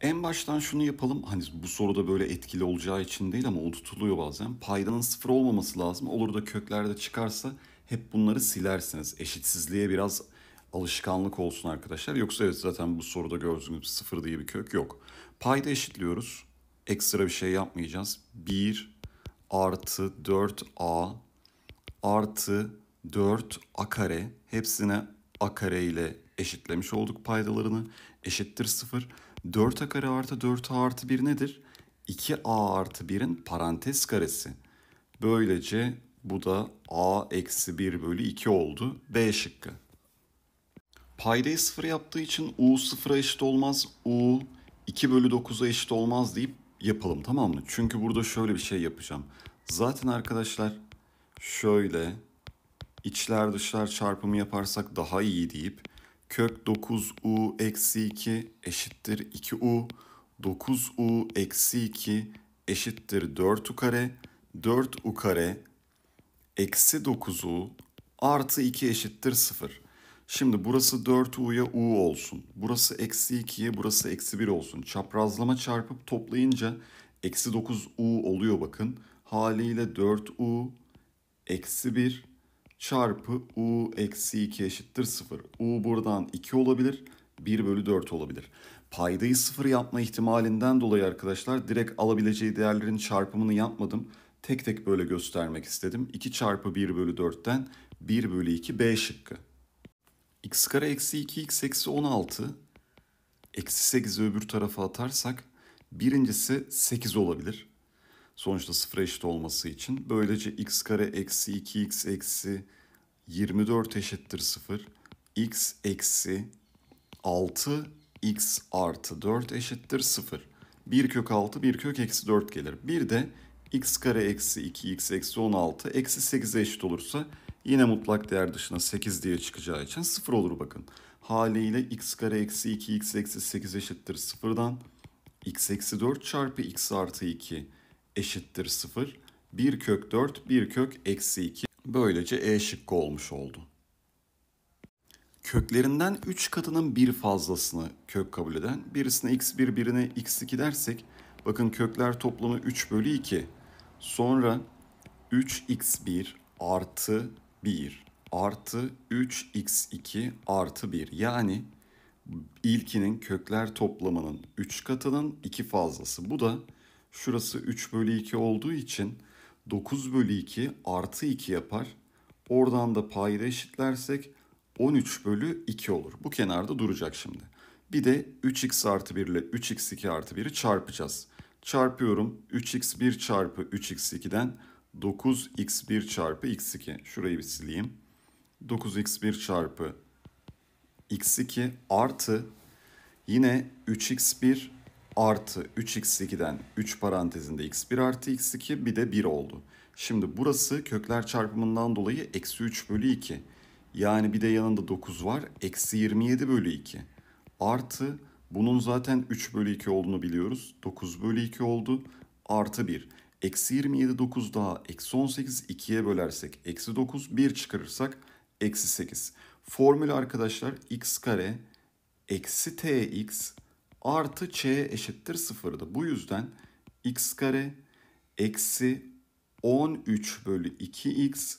En baştan şunu yapalım. Hani bu soruda böyle etkili olacağı için değil ama unutuluyor bazen. Paydanın sıfır olmaması lazım. Olur da köklerde çıkarsa hep bunları silersiniz. Eşitsizliğe biraz alışkanlık olsun arkadaşlar. Yoksa evet zaten bu soruda gördüğünüz sıfır diye bir kök yok. Payda eşitliyoruz. Ekstra bir şey yapmayacağız. 1 artı 4a artı 4a kare hepsine a kare ile eşitlemiş olduk paydalarını. Eşittir sıfır. 4a kare artı 4a artı 1 nedir? 2a artı 1'in parantez karesi. Böylece bu da a eksi 1 bölü 2 oldu. B şıkkı. Paydayı 0 yaptığı için u 0'a eşit olmaz. U 2 bölü 9'a eşit olmaz deyip yapalım tamam mı? Çünkü burada şöyle bir şey yapacağım. Zaten arkadaşlar şöyle içler dışlar çarpımı yaparsak daha iyi deyip kök 9u eksi 2 eşittir 2u. 9u eksi 2 eşittir 4u kare. 4u kare eksi 9u artı 2 eşittir 0. Şimdi burası 4u'ya u olsun. Burası eksi 2'ye burası eksi 1 olsun. Çaprazlama çarpıp toplayınca eksi 9u oluyor bakın. Haliyle 4u eksi 1 çarpı u eksi 2 eşittir 0. u buradan 2 olabilir. 1 bölü 4 olabilir. Paydayı 0 yapma ihtimalinden dolayı arkadaşlar direkt alabileceği değerlerin çarpımını yapmadım. Tek tek böyle göstermek istedim. 2 çarpı 1 bölü 4'ten 1 bölü 2 B şıkkı. x kare eksi 2 x eksi 16. Eksi 8'i öbür tarafa atarsak birincisi 8 olabilir sonuçta sıfır eşit olması için. Böylece x kare eksi 2x eksi 24 eşittir 0. x eksi 6 x artı 4 eşittir 0. 1 kök 6 1 kök eksi 4 gelir. Bir de x kare eksi 2x eksi 16 eksi 8 eşit olursa yine mutlak değer dışına 8 diye çıkacağı için 0 olur bakın. Haliyle x kare eksi 2x eksi 8 eşittir 0'dan x eksi 4 çarpı x artı 2 eşittir 0. 1 kök 4, 1 kök eksi 2. Böylece E şıkkı olmuş oldu. Köklerinden 3 katının bir fazlasını kök kabul eden, birisine x1 birine x2 dersek, bakın kökler toplamı 3 bölü 2. Sonra 3x1 artı 1 artı 3x2 artı 1. Yani ilkinin kökler toplamının 3 katının 2 fazlası. Bu da Şurası 3 bölü 2 olduğu için 9 bölü 2 artı 2 yapar. Oradan da payda eşitlersek 13 bölü 2 olur. Bu kenarda duracak şimdi. Bir de 3x artı 1 ile 3x2 artı 1'i çarpacağız. Çarpıyorum 3x1 çarpı 3x2'den 9x1 çarpı x2. Şurayı bir sileyim. 9x1 çarpı x2 artı yine 3x1 artı 3x2'den 3 parantezinde x1 artı x2 bir de 1 oldu. Şimdi burası kökler çarpımından dolayı eksi 3 bölü 2. Yani bir de yanında 9 var. Eksi 27 bölü 2. Artı bunun zaten 3 bölü 2 olduğunu biliyoruz. 9 bölü 2 oldu. Artı 1. Eksi 27 9 daha eksi 18 2'ye bölersek eksi 9 1 çıkarırsak eksi 8. Formül arkadaşlar x kare eksi tx artı ç eşittir sıfırdı. Bu yüzden x kare eksi 13 bölü 2x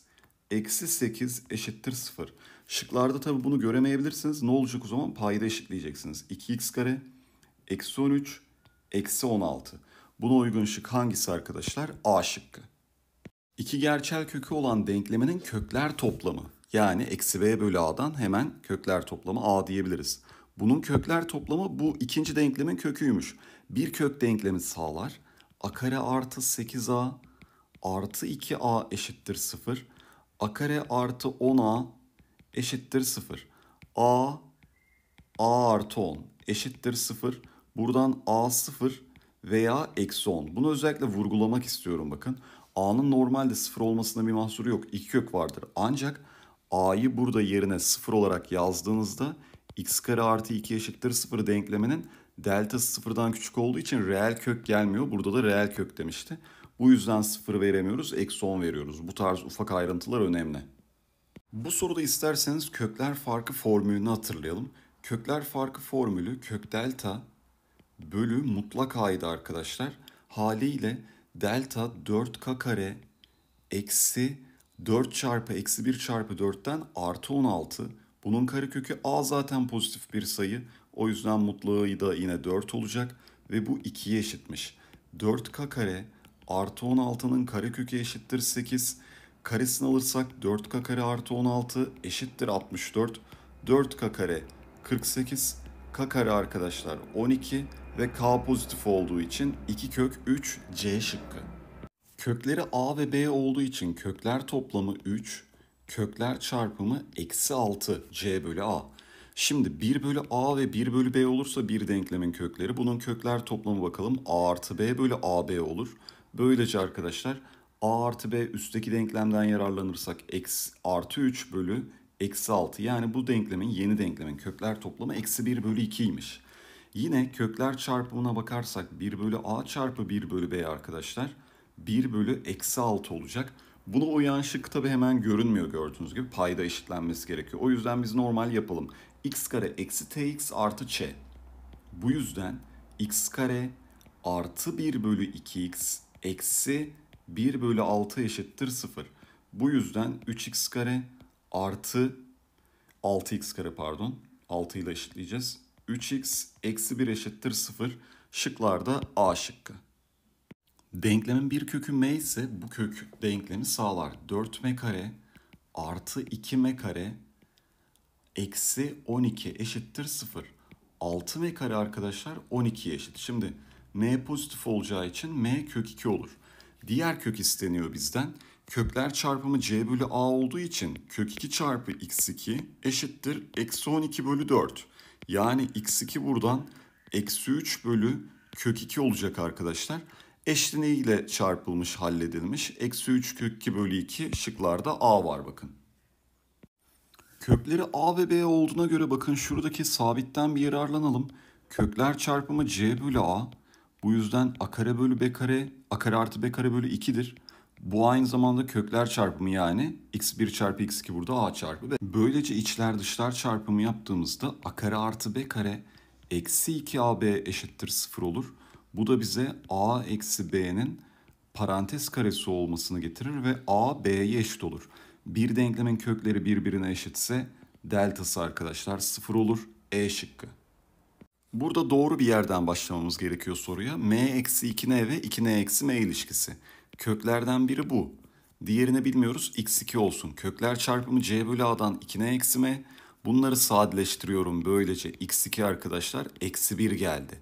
eksi 8 eşittir 0. Şıklarda tabi bunu göremeyebilirsiniz. Ne olacak o zaman? Payda eşitleyeceksiniz. 2x kare eksi 13 eksi 16. Buna uygun şık hangisi arkadaşlar? A şıkkı. İki gerçel kökü olan denkleminin kökler toplamı yani eksi b bölü a'dan hemen kökler toplamı a diyebiliriz. Bunun kökler toplamı bu ikinci denklemin köküymüş. Bir kök denklemi sağlar. A kare artı 8A artı 2A eşittir 0. A kare artı 10A eşittir 0. A, A artı 10 eşittir 0. Buradan A 0 veya eksi 10. Bunu özellikle vurgulamak istiyorum bakın. A'nın normalde 0 olmasına bir mahsuru yok. İki kök vardır. Ancak A'yı burada yerine 0 olarak yazdığınızda x kare artı 2 eşittir 0 denkleminin deltası sıfırdan küçük olduğu için reel kök gelmiyor. Burada da reel kök demişti. Bu yüzden sıfır veremiyoruz, eksi 10 veriyoruz. Bu tarz ufak ayrıntılar önemli. Bu soruda isterseniz kökler farkı formülünü hatırlayalım. Kökler farkı formülü kök delta bölü mutlak a'ydı arkadaşlar. Haliyle delta 4k kare eksi 4 çarpı eksi 1 çarpı 4'ten artı 16 bunun karekökü a zaten pozitif bir sayı. O yüzden mutluluğu da yine 4 olacak ve bu 2'ye eşitmiş. 4k kare artı 16'nın karekökü eşittir 8. Karesini alırsak 4k kare artı 16 eşittir 64. 4k kare 48. K kare arkadaşlar 12 ve k pozitif olduğu için 2 kök 3 c şıkkı. Kökleri a ve b olduğu için kökler toplamı 3, kökler çarpımı eksi 6 c bölü a. Şimdi 1 bölü a ve 1 bölü b olursa bir denklemin kökleri. Bunun kökler toplamı bakalım a artı b bölü ab olur. Böylece arkadaşlar a artı b üstteki denklemden yararlanırsak eksi artı 3 bölü eksi 6. Yani bu denklemin yeni denklemin kökler toplamı eksi 1 bölü 2'ymiş. Yine kökler çarpımına bakarsak 1 bölü a çarpı 1 bölü b arkadaşlar 1 bölü eksi 6 olacak. Buna uyan şık tabi hemen görünmüyor gördüğünüz gibi. Payda eşitlenmesi gerekiyor. O yüzden biz normal yapalım. x kare eksi tx artı ç. Bu yüzden x kare artı 1 bölü 2x eksi 1 bölü 6 eşittir 0. Bu yüzden 3x kare artı 6x kare pardon 6 ile eşitleyeceğiz. 3x eksi 1 eşittir 0 şıklarda A şıkkı. Denklemin bir kökü m ise bu kök denklemi sağlar. 4m kare artı 2m kare eksi 12 eşittir 0. 6m kare arkadaşlar 12'ye eşit. Şimdi m pozitif olacağı için m kök 2 olur. Diğer kök isteniyor bizden. Kökler çarpımı c bölü a olduğu için kök 2 çarpı x2 eşittir eksi 12 bölü 4. Yani x2 buradan eksi 3 bölü kök 2 olacak arkadaşlar eşleniğiyle çarpılmış halledilmiş. Eksi 3 kök 2 bölü 2 şıklarda A var bakın. Kökleri A ve B olduğuna göre bakın şuradaki sabitten bir yararlanalım. Kökler çarpımı C bölü A. Bu yüzden A kare bölü B kare, A kare artı B kare bölü 2'dir. Bu aynı zamanda kökler çarpımı yani x1 çarpı x2 burada a çarpı b. Böylece içler dışlar çarpımı yaptığımızda a kare artı b kare eksi 2ab eşittir 0 olur. Bu da bize a eksi b'nin parantez karesi olmasını getirir ve a b'ye eşit olur. Bir denklemin kökleri birbirine eşitse deltası arkadaşlar sıfır olur. E şıkkı. Burada doğru bir yerden başlamamız gerekiyor soruya. m eksi 2n ve 2n eksi m ilişkisi. Köklerden biri bu. Diğerini bilmiyoruz x2 olsun. Kökler çarpımı c bölü a'dan 2n eksi m. Bunları sadeleştiriyorum böylece x2 arkadaşlar eksi 1 geldi.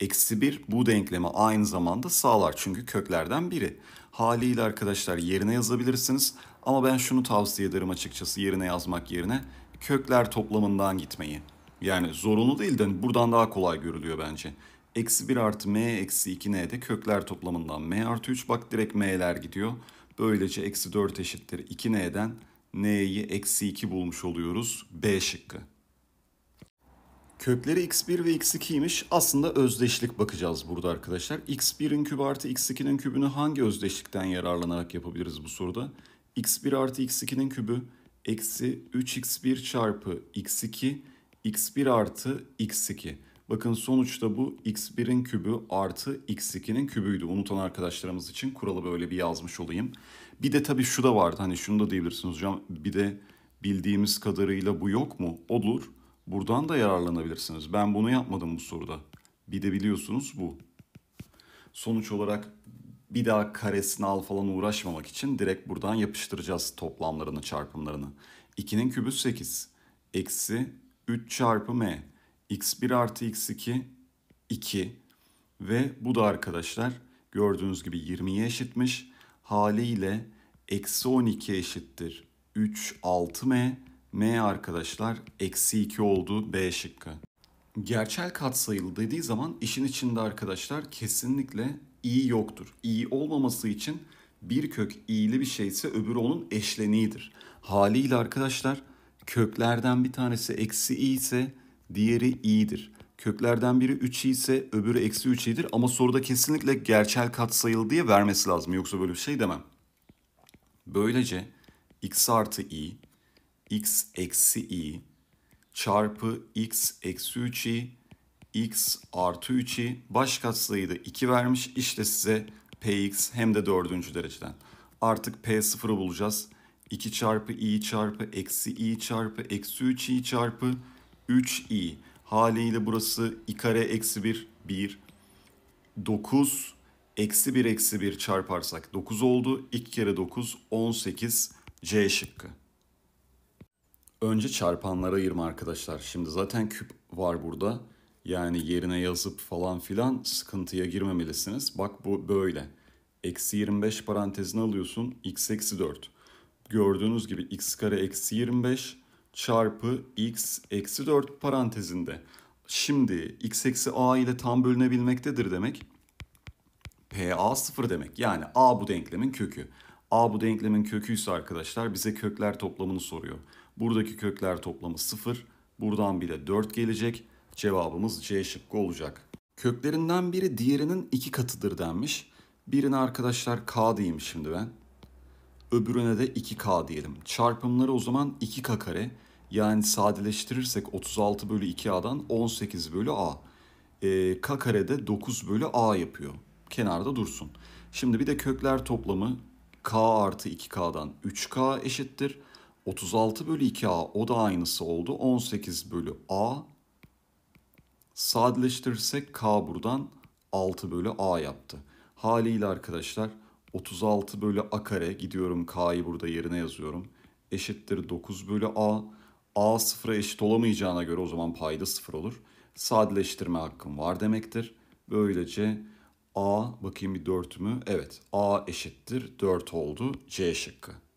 Eksi 1 bu denklemi aynı zamanda sağlar çünkü köklerden biri. Haliyle arkadaşlar yerine yazabilirsiniz ama ben şunu tavsiye ederim açıkçası yerine yazmak yerine kökler toplamından gitmeyi. Yani zorunlu değil de buradan daha kolay görülüyor bence. Eksi 1 artı m eksi 2 n de kökler toplamından m artı 3 bak direkt m'ler gidiyor. Böylece eksi 4 eşittir 2n'den n'yi eksi 2 bulmuş oluyoruz. B şıkkı. Kökleri x1 ve x2'ymiş. Aslında özdeşlik bakacağız burada arkadaşlar. x1'in kübü artı x2'nin kübünü hangi özdeşlikten yararlanarak yapabiliriz bu soruda? x1 artı x2'nin kübü eksi 3x1 çarpı x2 x1 artı x2. Bakın sonuçta bu x1'in kübü artı x2'nin kübüydü. Unutan arkadaşlarımız için kuralı böyle bir yazmış olayım. Bir de tabii şu da vardı. Hani şunu da diyebilirsiniz hocam. Bir de bildiğimiz kadarıyla bu yok mu? Olur. Buradan da yararlanabilirsiniz. Ben bunu yapmadım bu soruda. Bir de biliyorsunuz bu. Sonuç olarak bir daha karesini al falan uğraşmamak için direkt buradan yapıştıracağız toplamlarını, çarpımlarını. 2'nin kübü 8. Eksi 3 çarpı m. x1 artı x2 2. Ve bu da arkadaşlar gördüğünüz gibi 20'ye eşitmiş. Haliyle eksi 12 eşittir 3 6m M arkadaşlar eksi 2 oldu B şıkkı. Gerçel katsayılı dediği zaman işin içinde arkadaşlar kesinlikle iyi yoktur. i olmaması için bir kök i'li bir şeyse öbürü onun eşleniğidir. Haliyle arkadaşlar köklerden bir tanesi eksi i ise diğeri iyidir Köklerden biri 3 i ise öbürü eksi 3 iyidir ama soruda kesinlikle gerçel katsayılı diye vermesi lazım yoksa böyle bir şey demem. Böylece x artı i x eksi i çarpı x eksi 3i x artı 3i baş katsayı da 2 vermiş. İşte size px hem de dördüncü dereceden. Artık p sıfırı bulacağız. 2 çarpı i çarpı eksi i çarpı eksi 3i çarpı 3i. Haliyle burası i kare eksi 1 1. 9 eksi 1 eksi 1 çarparsak 9 oldu. 2 kere 9 18 C şıkkı. Önce çarpanlara ayırma arkadaşlar. Şimdi zaten küp var burada. Yani yerine yazıp falan filan sıkıntıya girmemelisiniz. Bak bu böyle. Eksi 25 parantezini alıyorsun. X eksi 4. Gördüğünüz gibi x kare eksi 25 çarpı x eksi 4 parantezinde. Şimdi x eksi a ile tam bölünebilmektedir demek. PA 0 demek. Yani a bu denklemin kökü. A bu denklemin köküyse arkadaşlar bize kökler toplamını soruyor. Buradaki kökler toplamı 0. Buradan bir de 4 gelecek. Cevabımız C şıkkı olacak. Köklerinden biri diğerinin iki katıdır denmiş. Birine arkadaşlar K diyeyim şimdi ben. Öbürüne de 2K diyelim. Çarpımları o zaman 2K kare. Yani sadeleştirirsek 36 bölü 2A'dan 18 bölü A. E, K de 9 bölü A yapıyor. Kenarda dursun. Şimdi bir de kökler toplamı K artı 2K'dan 3K eşittir. 36 bölü 2a o da aynısı oldu. 18 bölü a sadeleştirirsek k buradan 6 bölü a yaptı. Haliyle arkadaşlar 36 bölü a kare gidiyorum k'yı burada yerine yazıyorum. Eşittir 9 bölü a. a sıfıra eşit olamayacağına göre o zaman payda sıfır olur. Sadeleştirme hakkım var demektir. Böylece a bakayım bir 4 mü? Evet a eşittir 4 oldu C şıkkı.